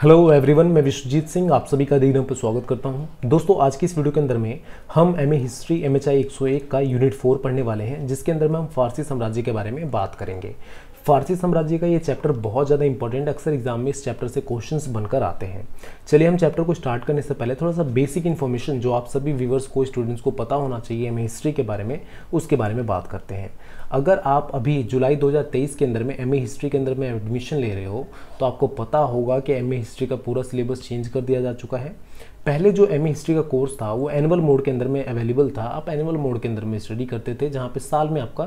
hello everyone मैं विश्वजीत सिंह आप सभी का दिनों पर स्वागत करता हूं दोस्तों आज की इस वीडियो के अंदर में हम M A history M H I एक सौ एक का यूनिट फोर पढ़ने वाले हैं जिसके अंदर में हम फारसी साम्राज्य के बारे में बात करेंगे फारसी साम्राज्य का ये चैप्टर बहुत ज़्यादा इंपॉर्टेंट अक्सर एग्जाम में इस चैप्टर से क्वेश्चंस बनकर आते हैं चलिए हम चैप्टर को स्टार्ट करने से पहले थोड़ा सा बेसिक इन्फॉर्मेशन जो आप सभी व्यूवर्स को स्टूडेंट्स को पता होना चाहिए एम हिस्ट्री के बारे में उसके बारे में बात करते हैं अगर आप अभी जुलाई 2023 के अंदर में एम हिस्ट्री के अंदर में एडमिशन ले रहे हो तो आपको पता होगा कि एम हिस्ट्री का पूरा सिलेबस चेंज कर दिया जा चुका है पहले जो एम हिस्ट्री e का कोर्स था वो एनुअल मोड के अंदर में अवेलेबल था आप एनुअल मोड के अंदर में स्टडी करते थे जहाँ पे साल में आपका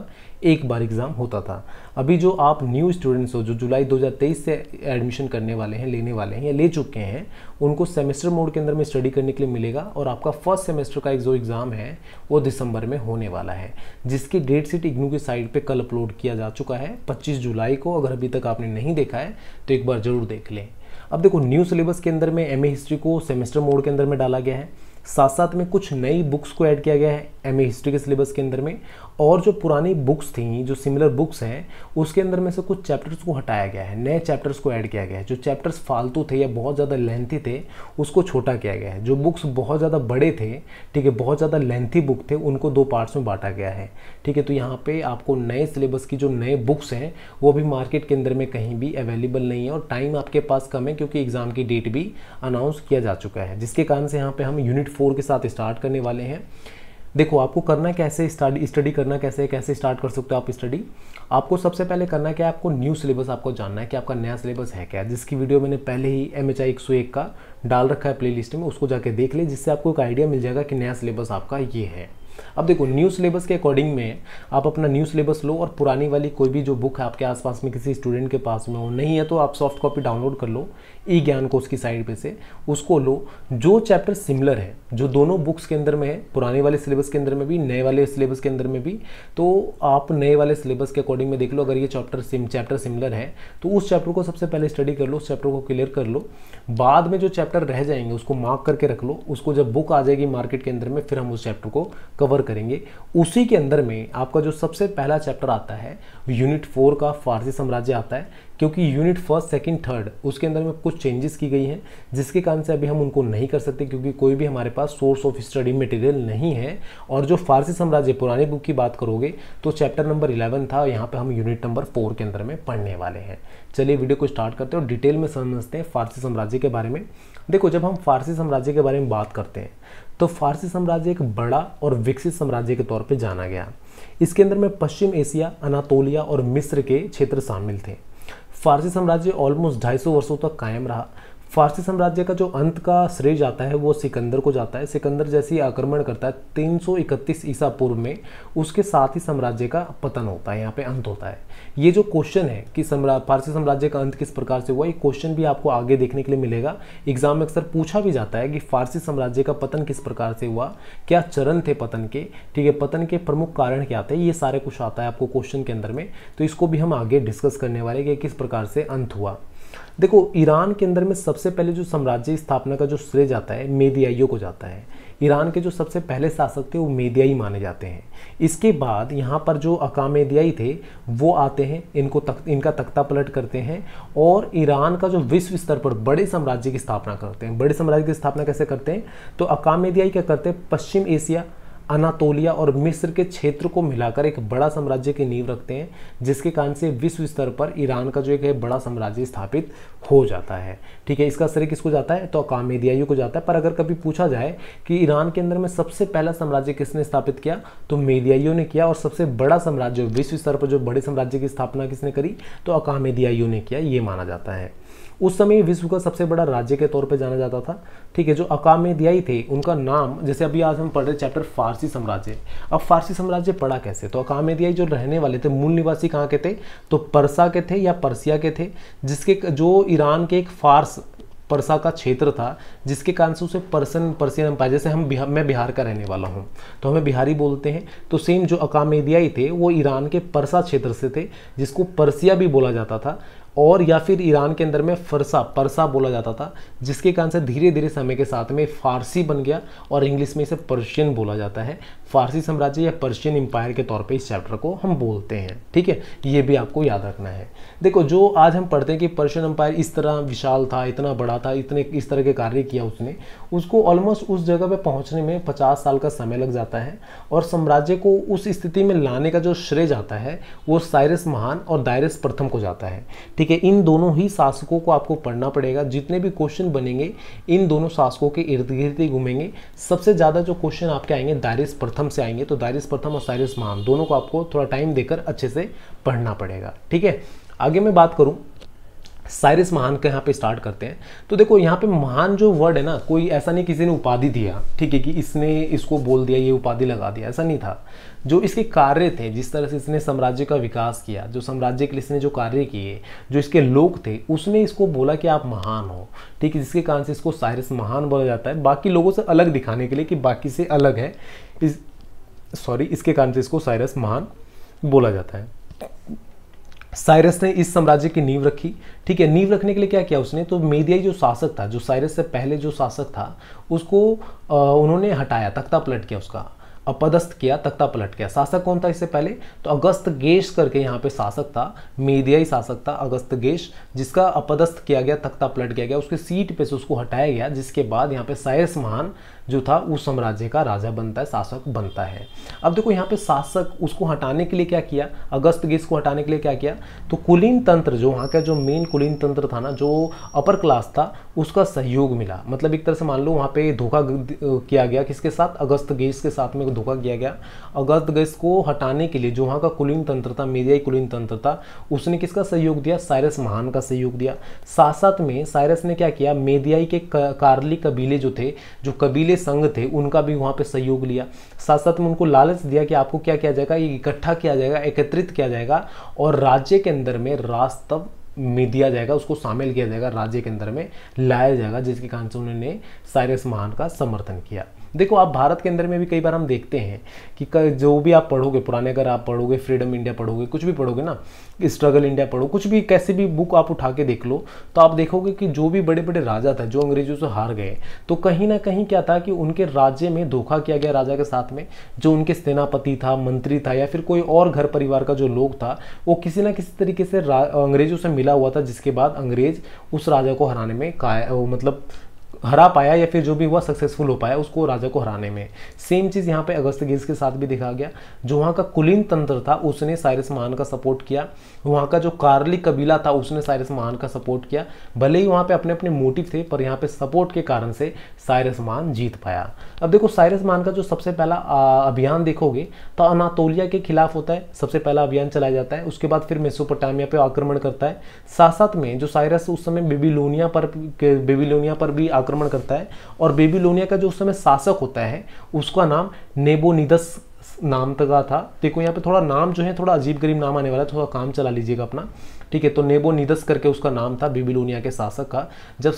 एक बार एग्ज़ाम होता था अभी जो आप न्यू स्टूडेंट्स हो जो जुलाई 2023 से एडमिशन करने वाले हैं लेने वाले हैं या ले चुके हैं उनको सेमेस्टर मोड के अंदर में स्टडी करने के लिए मिलेगा और आपका फर्स्ट सेमेस्टर का एक जो एग्ज़ाम है वो दिसंबर में होने वाला है जिसकी डेट सीट इग्नू की साइट पर कल अपलोड किया जा चुका है पच्चीस जुलाई को अगर अभी तक आपने नहीं देखा है तो एक बार ज़रूर देख लें अब देखो न्यू सिलेबस के अंदर में एम हिस्ट्री को सेमेस्टर मोड के अंदर में डाला गया है साथ साथ में कुछ नई बुक्स को ऐड किया गया है एम हिस्ट्री के सिलेबस के अंदर में और जो पुरानी बुक्स थी जो सिमिलर बुक्स हैं उसके अंदर में से कुछ चैप्टर्स को हटाया गया है नए चैप्टर्स को ऐड किया गया है जो चैप्टर्स फालतू थे या बहुत ज़्यादा लेंथी थे उसको छोटा किया गया है जो बुक्स बहुत ज़्यादा बड़े थे ठीक है बहुत ज़्यादा लेंथी बुक थे उनको दो पार्ट्स में बांटा गया है ठीक है तो यहाँ पर आपको नए सिलेबस की जो नए बुक्स हैं वो भी मार्केट के अंदर में कहीं भी अवेलेबल नहीं है और टाइम आपके पास कम है क्योंकि एग्ज़ाम की डेट भी अनाउंस किया जा चुका है जिसके कारण से यहाँ पर हम यूनिट फोर के साथ स्टार्ट करने वाले हैं देखो आपको करना कैसे स्टडी स्टडी करना कैसे कैसे स्टार्ट कर सकते हो आप स्टडी आपको सबसे पहले करना क्या है आपको न्यू सिलेबस आपको जानना है कि आपका नया सिलेबस है क्या जिसकी वीडियो मैंने पहले ही एम एच आई एक सौ एक का डाल रखा है प्लेलिस्ट में उसको जाके देख ले जिससे आपको एक आइडिया मिल जाएगा कि नया सिलेबस आपका ये है अब देखो न्यू सिलेबस के अकॉर्डिंग में आप अपना न्यू सिलेबस लो और पुरानी वाली कोई भी जो बुक है आपके आसपास में किसी स्टूडेंट के पास में हो नहीं है तो आप सॉफ्ट कॉपी डाउनलोड कर लो ई ज्ञान को उसकी साइड पे से उसको लो जो चैप्टर सिमिलर है जो दोनों बुक्स के अंदर में है पुराने वाले सिलेबस के अंदर में भी नए वाले सिलेबस के अंदर में भी तो आप नए वाले सिलेबस के अकॉर्डिंग में देख लो अगर ये चैप्टर सिम चैप्टर सिमिलर है तो उस चैप्टर को सबसे पहले स्टडी कर लो उस चैप्टर को क्लियर कर लो बाद में जो चैप्टर रह जाएंगे उसको मार्क करके रख लो उसको जब बुक आ जाएगी मार्केट के अंदर में फिर हम उस चैप्टर को कवर कवर करेंगे उसी के अंदर में आपका जो सबसे पहला चैप्टर आता है यूनिट फोर का फारसी साम्राज्य आता है क्योंकि यूनिट फर्स्ट सेकंड थर्ड उसके अंदर में कुछ चेंजेस की गई हैं जिसके कारण से अभी हम उनको नहीं कर सकते क्योंकि कोई भी हमारे पास सोर्स ऑफ स्टडी मटेरियल नहीं है और जो फारसी साम्राज्य पुरानी बुक की बात करोगे तो चैप्टर नंबर इलेवन था यहाँ पर हम यूनिट नंबर फोर के अंदर में पढ़ने वाले हैं चलिए वीडियो को स्टार्ट करते हैं और डिटेल में समझते हैं फारसी साम्राज्य के बारे में देखो जब हम फारसी साम्राज्य के बारे में बात करते हैं तो फारसी साम्राज्य एक बड़ा और विकसित साम्राज्य के तौर पर जाना गया इसके अंदर में पश्चिम एशिया अनातोलिया और मिस्र के क्षेत्र शामिल थे फारसी साम्राज्य ऑलमोस्ट 250 वर्षों तक कायम रहा फारसी साम्राज्य का जो अंत का श्रेय जाता है वो सिकंदर को जाता है सिकंदर जैसे आक्रमण करता है 331 ईसा पूर्व में उसके साथ ही साम्राज्य का पतन होता है यहाँ पे अंत होता है ये जो क्वेश्चन है कि सम्राट फारसी साम्राज्य का अंत किस प्रकार से हुआ ये क्वेश्चन भी आपको आगे देखने के लिए मिलेगा एग्जाम में अक्सर पूछा भी जाता है कि फारसी साम्राज्य का पतन किस प्रकार से हुआ क्या चरण थे पतन के ठीक है पतन के प्रमुख कारण क्या थे ये सारे कुछ आता है आपको क्वेश्चन के अंदर में तो इसको भी हम आगे डिस्कस करने वाले कि किस प्रकार से अंत हुआ देखो ईरान के अंदर में सबसे पहले जो साम्राज्य स्थापना का जो श्रेय जाता है मेदियाइयों को जाता है ईरान के जो सबसे पहले शासक थे वो मेदियाई माने जाते हैं इसके बाद यहाँ पर जो अकामेदियाई थे वो आते हैं इनको तक, इनका तख्ता पलट करते हैं और ईरान का जो विश्व स्तर पर बड़े साम्राज्य की स्थापना करते हैं बड़े साम्राज्य की स्थापना कैसे करते हैं तो अकामेदियाई क्या करते हैं पश्चिम एशिया अनातोलिया और मिस्र के क्षेत्र को मिलाकर एक बड़ा साम्राज्य की नींव रखते हैं जिसके कारण से विश्व स्तर पर ईरान का जो एक है बड़ा साम्राज्य स्थापित हो जाता है ठीक है इसका श्रेय किसको जाता है तो कामेदियायु को जाता है पर अगर कभी पूछा जाए कि ईरान के अंदर में सबसे पहला साम्राज्य किसने स्थापित किया तो मेदियाइयों ने किया और सबसे बड़ा साम्राज्य विश्व स्तर पर जो बड़े साम्राज्य की स्थापना किसने करी तो अकामेदियायु ने किया ये माना जाता है उस समय विश्व का सबसे बड़ा राज्य के तौर पर जाना जाता था ठीक है जो अकाम दियाई थे उनका नाम जैसे अभी आज हम पढ़ रहे चैप्टर फारसी साम्राज्य अब फारसी साम्राज्य पढ़ा कैसे तो अकाम दियाई जो रहने वाले थे मूल निवासी कहाँ के थे तो परसा के थे या परसिया के थे जिसके जो ईरान के एक फारस परसा का क्षेत्र था जिसके कारण से उसे पर्सन पर्सियन एम्पायर जैसे हम बिहार मैं बिहार का रहने वाला हूँ तो हमें बिहारी बोलते हैं तो सेम जो अकामेदियाई थे वो ईरान के परसा क्षेत्र से थे जिसको परसिया भी बोला जाता था और या फिर ईरान के अंदर में फरसा परसा बोला जाता था जिसके कारण से धीरे धीरे समय के साथ में फारसी बन गया और इंग्लिश में इसे पर्शियन बोला जाता है फारसी साम्राज्य या पर्शियन एम्पायर के तौर पे इस चैप्टर को हम बोलते हैं ठीक है ये भी आपको याद रखना है देखो जो आज हम पढ़ते हैं कि पर्शियन एम्पायर इस तरह विशाल था इतना बड़ा था इतने इस तरह के कार्य किया उसने उसको ऑलमोस्ट उस जगह पर पहुँचने में पचास साल का समय लग जाता है और साम्राज्य को उस स्थिति में लाने का जो श्रेय जाता है वो साइरस महान और दायरस प्रथम को जाता है ठीक है इन दोनों ही शासकों को आपको पढ़ना पड़ेगा जितने भी क्वेश्चन बनेंगे इन दोनों शासकों के इर्द गिर्द ही घूमेंगे सबसे ज़्यादा जो क्वेश्चन आपके आएंगे दायरस प्रथम प्रथम से आएंगे तो दायरिस प्रथम और साइरिस महान दोनों को आपको थोड़ा टाइम देकर अच्छे से पढ़ना पड़ेगा ठीक है आगे मैं बात करूँ साइरिस महान का यहाँ पे स्टार्ट करते हैं तो देखो यहाँ पे महान जो वर्ड है ना कोई ऐसा नहीं किसी ने उपाधि दिया ठीक है कि इसने इसको बोल दिया ये उपाधि लगा दिया ऐसा नहीं था जो इसके कार्य थे जिस तरह से इसने साम्राज्य का विकास किया जो साम्राज्य के लिए इसने जो कार्य किए जो इसके लोग थे उसने इसको बोला कि आप महान हो ठीक है जिसके कारण से इसको साइरिस महान बोला जाता है बाकी लोगों से अलग दिखाने के लिए कि बाकी से अलग है सॉरी इसके कारण से इसको साइरस महान बोला जाता है साइरस ने इस साम्राज्य की नींव रखी ठीक है नींव रखने के लिए क्या किया उसने तो मेदियाई जो शासक था जो साइरस से पहले जो शासक था उसको आ, उन्होंने हटाया तख्ता पलट किया उसका अपदस्थ किया तख्ता पलट किया शासक कौन था इससे पहले तो अगस्त गेश करके यहाँ पे शासक था मेदियाई शासक था अगस्त गेश जिसका अपदस्थ किया गया तख्ता पलट किया गया उसकी सीट पे से उसको हटाया गया जिसके बाद यहाँ पे साइरस महान जो था उस साम्राज्य का राजा बनता है शासक बनता है अब देखो यहाँ पे शासक उसको हटाने के लिए क्या किया अगस्त गिस को हटाने के लिए क्या किया तो कुलीन तंत्र जो वहाँ का जो मेन कुलीन तंत्र था ना जो अपर क्लास था उसका सहयोग मिला मतलब एक तरह से मान लो वहाँ पे धोखा किया गया किसके साथ अगस्त गिस के साथ में धोखा किया गया अगस्त गिस को हटाने के लिए जो वहाँ का कुलीन तंत्र था मीडियाई कुलीन तंत्र था उसने किसका सहयोग दिया साइरस महान का सहयोग दिया साथ साथ में साइरस ने क्या किया मेदियाई के कार्ली कबीले जो थे जो कबीले संघ थे उनका भी वहाँ पे सहयोग लिया साथ साथ में उनको लालच दिया कि आपको क्या किया जाएगा ये इकट्ठा किया जाएगा एकत्रित किया जाएगा और राज्य के अंदर में रास्तव में दिया जाएगा उसको शामिल किया जाएगा राज्य के अंदर में लाया जाएगा जिसके कारण से उन्होंने साइरस महान का समर्थन किया देखो आप भारत के अंदर में भी कई बार हम देखते हैं कि जो भी आप पढ़ोगे पुराने अगर आप पढ़ोगे फ्रीडम इंडिया पढ़ोगे कुछ भी पढ़ोगे ना स्ट्रगल इंडिया पढ़ो कुछ भी कैसे भी बुक आप उठा के देख लो तो आप देखोगे कि जो भी बड़े बड़े राजा था जो अंग्रेजों से हार गए तो कहीं ना कहीं क्या था कि उनके राज्य में धोखा किया गया राजा के साथ में जो उनके सेनापति था मंत्री था या फिर कोई और घर परिवार का जो लोग था वो किसी ना किसी तरीके से अंग्रेजों से मिला हुआ था जिसके बाद अंग्रेज उस राजा को हराने में मतलब हरा पाया या फिर जो भी हुआ सक्सेसफुल हो पाया उसको राजा को हराने में सेम चीज़ यहाँ पे अगस्त गिल्स के साथ भी देखा गया जो वहाँ का कुलीन तंत्र था उसने साइरस महान का सपोर्ट किया वहाँ का जो कार्ली कबीला था उसने साइरस महान का सपोर्ट किया भले ही वहाँ पे अपने अपने मोटिव थे पर यहाँ पे सपोर्ट के कारण से साइरस महान जीत पाया अब देखो साइरस महान का जो सबसे पहला अभियान देखोगे तो अनातोलिया के खिलाफ होता है सबसे पहला अभियान चलाया जाता है उसके बाद फिर मेसोपोटामिया पे आक्रमण करता है साथ साथ में जो साइरस उस समय बेबीलोनिया पर बेबीलोनिया पर भी आक्रमण करता है और बेबीलोनिया का जो उस समय शासक होता है उसका नाम नेबोनिदस नाम का था देखो यहाँ पे थोड़ा नाम जो है थोड़ा अजीब गरीब नाम आने वाला है थोड़ा काम चला लीजिएगा अपना ठीक है तो नेबो निदस करके उसका नाम था बेबीलोनिया के शासक का जब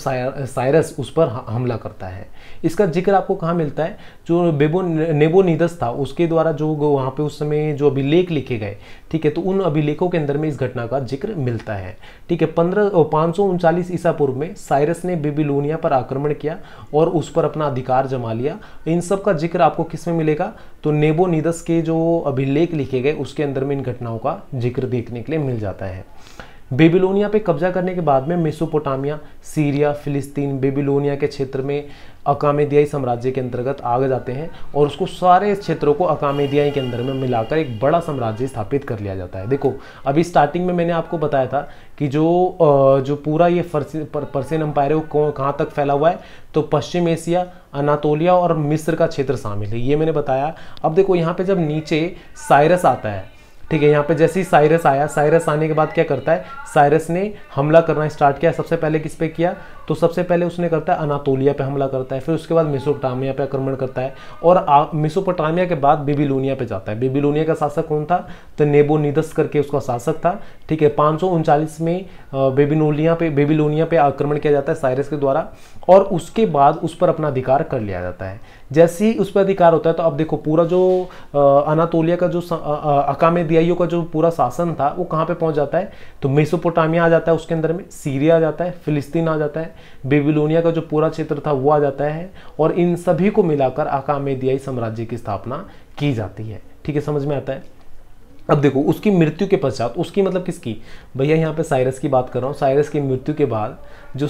साइरस उस पर हमला करता है इसका जिक्र आपको कहाँ मिलता है जो बेबो नेबो निदस था उसके द्वारा जो वहाँ पे उस समय जो अभिलेख लिखे गए ठीक है तो उन अभिलेखों के अंदर में इस घटना का जिक्र मिलता है ठीक है पंद्रह पाँच सौ उनचालीस ईसा पूर्व में साइरस ने बेबीलोनिया पर आक्रमण किया और उस पर अपना अधिकार जमा लिया इन सब का जिक्र आपको किस में मिलेगा तो नेबोनिदस के जो अभिलेख लिखे गए उसके अंदर में इन घटनाओं का जिक्र देखने के लिए मिल जाता है बेबीलोनिया पे कब्जा करने के बाद में मेसोपोटामिया सीरिया फिलिस्तीन बेबीलोनिया के क्षेत्र में अकामेदियाई साम्राज्य के अंतर्गत आ जाते हैं और उसको सारे क्षेत्रों को अकामेदियाई के अंदर में मिलाकर एक बड़ा साम्राज्य स्थापित कर लिया जाता है देखो अभी स्टार्टिंग में मैंने आपको बताया था कि जो जो पूरा ये पर्सियन एम्पायर है वो कहाँ तक फैला हुआ है तो पश्चिम एशिया अनातोलिया और मिस्र का क्षेत्र शामिल है ये मैंने बताया अब देखो यहाँ पे जब नीचे साइरस आता है ठीक है यहाँ पे जैसे ही साइरस आया साइरस आने के बाद क्या करता है साइरस ने हमला करना स्टार्ट किया सबसे पहले किस पे किया तो सबसे पहले उसने करता है अनातोलिया पे हमला करता है फिर उसके बाद मिसोपोटामिया पे आक्रमण करता है और मिसोपोटामिया के बाद बेबीलोनिया पे जाता है बेबीलोनिया का शासक कौन था तो नेबोनिदस करके उसका शासक था ठीक है पाँच में बेबीनोलिया पे बेबीलोनिया पे आक्रमण किया जाता है साइरस के द्वारा और उसके बाद उस पर अपना अधिकार कर लिया जाता है जैसे ही उस पर अधिकार होता है तो अब देखो पूरा जो अनातोलिया का जो दियाइयों का जो पूरा शासन था वो कहाँ पर पहुँच जाता है तो मेसोपोटामिया आ जाता है उसके अंदर में सीरिया आ जाता है फिलिस्तीन आ जाता है बेबीलोनिया का जो पूरा क्षेत्र था वो आ जाता है और इन सभी को मिलाकर अकामेदियाई साम्राज्य की स्थापना की जाती है ठीक है समझ में आता है अब देखो उसकी मृत्यु के पश्चात उसकी मतलब किसकी भैया यहाँ पे साइरस की बात कर रहा हूँ साइरस की मृत्यु के बाद जो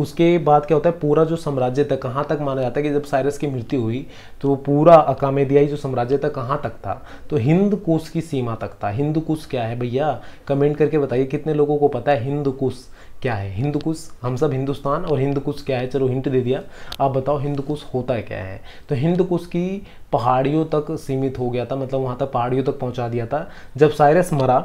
उसके बाद क्या होता है पूरा जो साम्राज्य था कहाँ तक माना जाता है कि जब साइरस की मृत्यु हुई तो पूरा अकामेदियाई जो साम्राज्य था कहाँ तक था तो हिंद कुश की सीमा तक था हिंद कुश क्या है भैया कमेंट करके बताइए कितने लोगों को पता है हिंद कुश क्या है हिंदुकुश हम सब हिंदुस्तान और हिंदुकुश क्या है चलो हिंट दे दिया आप बताओ हिंदुकुश होता है क्या है तो हिंदुकुश की पहाड़ियों तक सीमित हो गया था मतलब वहाँ तक पहाड़ियों तक पहुँचा दिया था जब साइरस मरा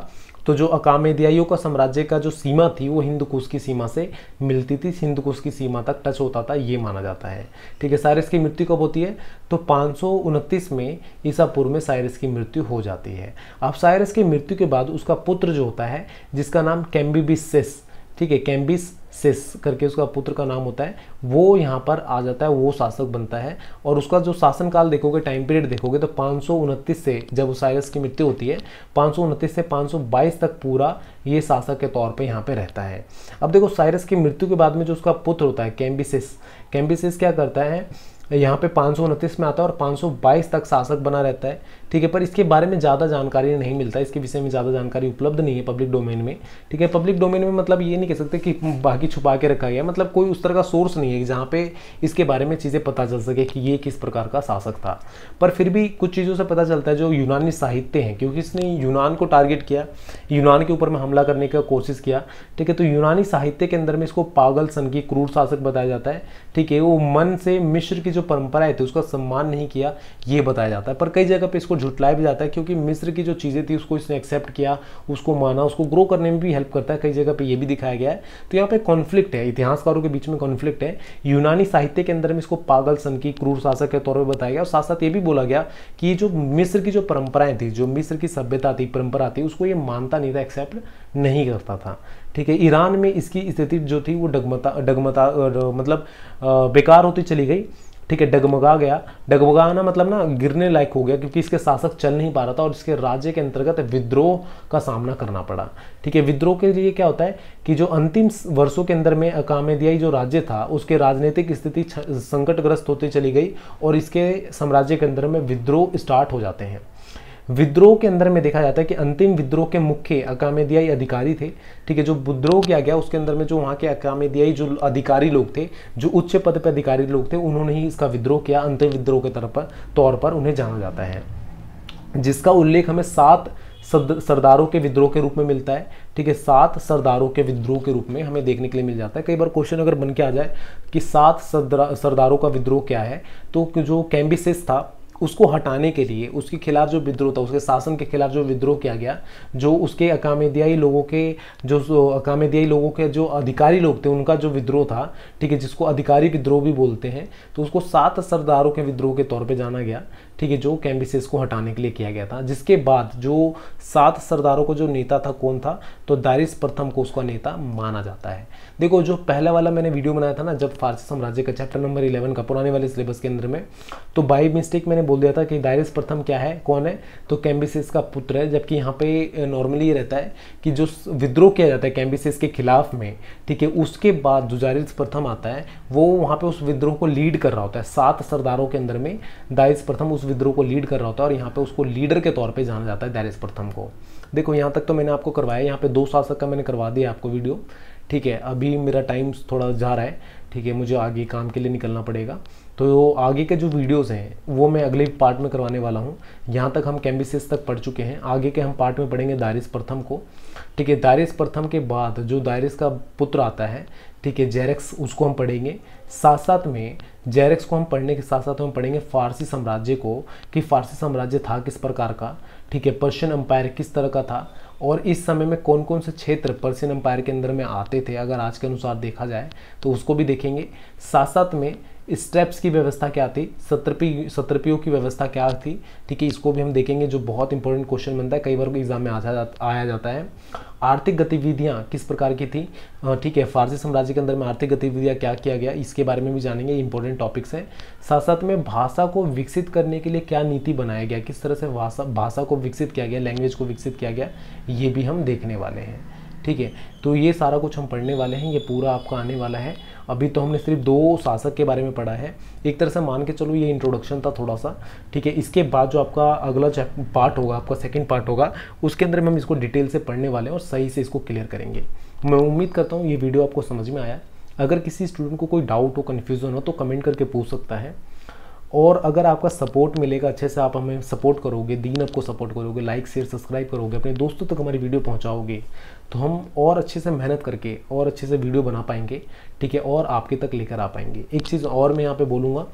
तो जो अकामेदियाइयों का साम्राज्य का जो सीमा थी वो हिंदुकुश की सीमा से मिलती थी हिंदुकुश की सीमा तक टच होता था ये माना जाता है ठीक है साइरस की मृत्यु कब होती है तो पाँच में ईसापुर में साइरस की मृत्यु हो जाती है अब साइरस की मृत्यु के बाद उसका पुत्र जो होता है जिसका नाम कैम्बिबिसेस ठीक है कैम्बिस सेस करके उसका पुत्र का नाम होता है वो यहाँ पर आ जाता है वो शासक बनता है और उसका जो शासनकाल देखोगे टाइम पीरियड देखोगे तो पाँच से जब उसाइरस की मृत्यु होती है पाँच से 522 तक पूरा ये शासक के तौर पे यहाँ पे रहता है अब देखो साइरस की मृत्यु के बाद में जो उसका पुत्र होता है कैम्बिसिस कैम्बिसिस क्या करता है यहाँ पे पाँच में आता है और 522 तक शासक बना रहता है ठीक है पर इसके बारे में ज़्यादा जानकारी नहीं मिलता इसके विषय में ज़्यादा जानकारी उपलब्ध नहीं है पब्लिक डोमेन में ठीक है पब्लिक डोमेन में मतलब ये नहीं कह सकते कि बाकी छुपा के रखा गया मतलब कोई उस तरह का सोर्स नहीं है जहाँ पे इसके बारे में चीज़ें पता चल सके कि ये किस प्रकार का शासक था पर फिर भी कुछ चीज़ों से पता चलता है जो यूनानी साहित्य हैं क्योंकि इसने यूनान को टारगेट किया यूनान के ऊपर में हमला करने का कोशिश किया ठीक है तो यूनानी साहित्य के अंदर में इसको पागल सन की क्रूर शासक बताया जाता है ठीक है वो मन से मिश्र की जो परंपराएं थी उसका सम्मान नहीं किया ये बताया जाता है पर कई जगह पे इसको झुटलाया भी जाता है क्योंकि मिस्र की जो चीज़ें थी उसको इसने एक्सेप्ट किया उसको माना उसको ग्रो करने में भी हेल्प करता है कई जगह पर यह भी दिखाया गया है तो यहाँ पर कॉन्फ्लिक्ट है इतिहासकारों के बीच में कॉन्फ्लिक्ट है यूनानी साहित्य के अंदर में इसको पागल सन की क्रूर शासक के तौर पर बताया गया और साथ साथ ये भी बोला गया कि जो मिस्र की जो परंपराएं थी जो मिस्र की सभ्यता थी परंपरा थी उसको ये मानता नहीं था एक्सेप्ट नहीं करता था ठीक है ईरान में इसकी स्थिति जो थी वो डगमता डगमता मतलब बेकार होती चली गई ठीक है डगमगा गया डगमगाना मतलब ना गिरने लायक हो गया क्योंकि इसके शासक चल नहीं पा रहा था और इसके राज्य के अंतर्गत विद्रोह का सामना करना पड़ा ठीक है विद्रोह के लिए क्या होता है कि जो अंतिम वर्षों के अंदर में अकामेदियाई जो राज्य था उसके राजनीतिक स्थिति संकटग्रस्त होती चली गई और इसके साम्राज्य के अंदर में विद्रोह स्टार्ट हो जाते हैं विद्रोह के अंदर में देखा जाता है कि अंतिम विद्रोह के मुख्य अकामेदियाई अधिकारी थे ठीक है जो विद्रोह किया गया उसके अंदर में जो वहाँ के अकामेदियाई जो अधिकारी लोग थे जो उच्च पद पर अधिकारी लोग थे उन्होंने ही इसका विद्रोह किया अंतिम विद्रोह के तरफ पर तौर पर उन्हें जाना जाता है जिसका उल्लेख हमें सात सरदारों के विद्रोह के रूप में मिलता है ठीक है सात सरदारों के विद्रोह के रूप में हमें देखने के लिए मिल जाता है कई बार क्वेश्चन अगर बन के आ जाए कि सात सरदारों का विद्रोह क्या है तो जो कैम्बिस था उसको हटाने के लिए उसके खिलाफ जो विद्रोह था उसके शासन के खिलाफ जो विद्रोह किया गया जो उसके अकामेदियाई लोगों के जो अकामेदियाई लोगों के जो अधिकारी लोग थे उनका जो विद्रोह था ठीक है जिसको अधिकारी विद्रोह भी बोलते हैं तो उसको सात सरदारों के विद्रोह के तौर पर जाना गया ठीक है जो कैम्बिसेस को हटाने के लिए किया गया था जिसके बाद जो सात सरदारों को जो नेता था कौन था तो दारिस प्रथम को उसका नेता माना जाता है देखो जो पहला वाला मैंने वीडियो बनाया था ना जब फारसी साम्राज्य का चैप्टर नंबर इलेवन का पुराने वाले सिलेबस के अंदर में तो बाई मिस्टेक मैंने बोल दिया था कि दारिस प्रथम क्या है कौन है तो कैम्बिसेस का पुत्र है जबकि यहाँ पे नॉर्मली ये रहता है कि जो विद्रोह किया जाता है कैम्बिसेस के खिलाफ में ठीक है उसके बाद जो दारिस प्रथम आता है वो वहाँ पे उस विद्रोह को लीड कर रहा होता है सात सरदारों के अंदर में दारिस प्रथम उस विद्रोह को लीड कर रहा होता है और यहाँ पे उसको लीडर के तौर पे जाना जाता है दैरिस प्रथम को देखो यहाँ तक तो मैंने आपको करवाया यहाँ पे दो शासक का मैंने करवा दिया आपको वीडियो ठीक है अभी मेरा टाइम थोड़ा जा रहा है ठीक है मुझे आगे काम के लिए निकलना पड़ेगा तो आगे के जो वीडियोस हैं वो मैं अगले पार्ट में करवाने वाला हूँ यहाँ तक हम कैम्बिसिस तक पढ़ चुके हैं आगे के हम पार्ट में पढ़ेंगे दायरिस प्रथम को ठीक है दायरिस प्रथम के बाद जो दायरिस का पुत्र आता है ठीक है जेरेक्स उसको हम पढ़ेंगे साथ साथ में जेरेक्स को हम पढ़ने के साथ साथ हम पढ़ेंगे फारसी साम्राज्य को कि फारसी साम्राज्य था किस प्रकार का ठीक है पर्शियन अम्पायर किस तरह का था और इस समय में कौन कौन से क्षेत्र पर्शियन अम्पायर के अंदर में आते थे अगर आज के अनुसार देखा जाए तो उसको भी देखेंगे साथ साथ में स्टेप्स की व्यवस्था क्या थी सत्रपी सत्रपियों की व्यवस्था क्या थी ठीक है इसको भी हम देखेंगे जो बहुत इंपॉर्टेंट क्वेश्चन बनता है कई बार एग्जाम में आया जाता आया जाता है आर्थिक गतिविधियाँ किस प्रकार की थी ठीक है फारसी साम्राज्य के अंदर में आर्थिक गतिविधियाँ क्या किया गया इसके बारे में भी जानेंगे इंपॉर्टेंट टॉपिक्स हैं साथ साथ में भाषा को विकसित करने के लिए क्या नीति बनाया गया किस तरह से भाषा भाषा को विकसित किया गया लैंग्वेज को विकसित किया गया ये भी हम देखने वाले हैं ठीक है तो ये सारा कुछ हम पढ़ने वाले हैं ये पूरा आपका आने वाला है अभी तो हमने सिर्फ दो शासक के बारे में पढ़ा है एक तरह से मान के चलो ये इंट्रोडक्शन था थोड़ा सा ठीक है इसके बाद जो आपका अगला पार्ट होगा आपका सेकेंड पार्ट होगा उसके अंदर हम इसको डिटेल से पढ़ने वाले हैं और सही से इसको क्लियर करेंगे मैं उम्मीद करता हूँ ये वीडियो आपको समझ में आया अगर किसी स्टूडेंट को कोई डाउट हो कन्फ्यूज़न हो तो कमेंट करके पूछ सकता है और अगर आपका सपोर्ट मिलेगा अच्छे से आप हमें सपोर्ट करोगे दीन आपको सपोर्ट करोगे लाइक शेयर सब्सक्राइब करोगे अपने दोस्तों तक हमारी वीडियो पहुंचाओगे तो हम और अच्छे से मेहनत करके और अच्छे से वीडियो बना पाएंगे ठीक है और आपके तक लेकर आ पाएंगे एक चीज़ और मैं यहाँ पे बोलूँगा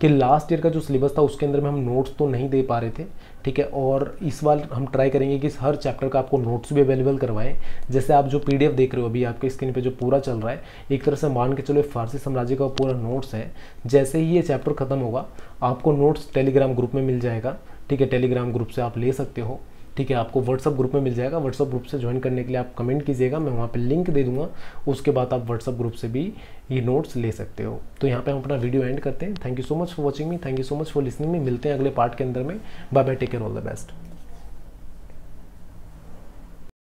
कि लास्ट ईयर का जो सिलेबस था उसके अंदर में हम नोट्स तो नहीं दे पा रहे थे ठीक है और इस बार हम ट्राई करेंगे कि हर चैप्टर का आपको नोट्स भी अवेलेबल करवाएं जैसे आप जो पीडीएफ देख रहे हो अभी आपके स्क्रीन पे जो पूरा चल रहा है एक तरह से मान के चलो फारसी साम्राज्य का पूरा नोट्स है जैसे ही ये चैप्टर ख़त्म होगा आपको नोट्स टेलीग्राम ग्रुप में मिल जाएगा ठीक है टेलीग्राम ग्रुप से आप ले सकते हो ठीक है आपको व्हाट्सअप ग्रुप में मिल जाएगा व्हाट्सअप ग्रुप से ज्वाइन करने के लिए आप कमेंट कीजिएगा मैं वहाँ पर लिंक दे दूँगा उसके बाद आप व्हाट्सअप ग्रुप से भी ये नोट्स ले सकते हो तो यहाँ पर हम अपना वीडियो एंड करते हैं thank you so much for watching me thank you so much for listening मिलते हैं अगले पार्ट के अंदर में bye bye take care all the best